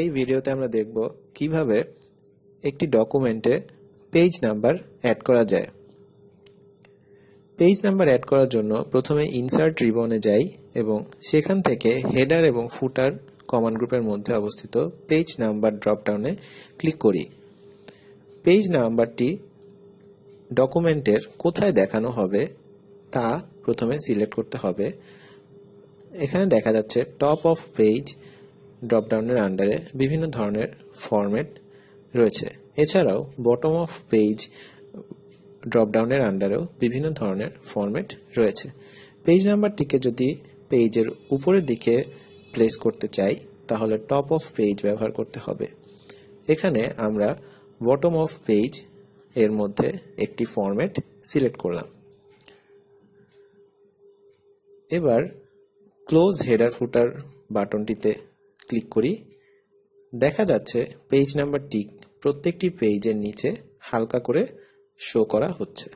এই ভিডিওতে আমরা দেখব কিভাবে একটি ডকুমেন্টে পেজ নাম্বার অ্যাড করা যায় পেজ নাম্বার অ্যাড করার জন্য প্রথমে ইনসার্ট রিবনে যাই এবং সেখান থেকে হেডার এবং ফুটার কমান গ্রুপের মধ্যে অবস্থিত পেজ নাম্বার ড্রপডাউনে ক্লিক করি পেজ নাম্বারটি ডকুমেন্টের কোথায় দেখানো হবে তা প্রথমে সিলেক্ট করতে হবে এখানে দেখা যাচ্ছে টপ অফ পেজ ড্রপডাউনের আন্ডারে বিভিন্ন ধরনের ফর্ম্যাট রয়েছে এছাড়াও বটম অফ পেজ ড্রপডাউনের আন্ডারেও বিভিন্ন ধরনের ফর্ম্যাট রয়েছে পেজ নাম্বারটিকে যদি পেজের উপরের দিকে প্লেস করতে চাই তাহলে টপ অফ পেজ ব্যবহার করতে হবে এখানে আমরা বটম অফ পেজ এর মধ্যে একটি ফর্ম্যাট সিলেক্ট করলাম এবার ক্লোজ হেডার ফুটার বাটনটিতে ক্লিক করি দেখা যাচ্ছে পেজ নাম্বারটি প্রত্যেকটি পেজের নিচে হালকা করে শো করা হচ্ছে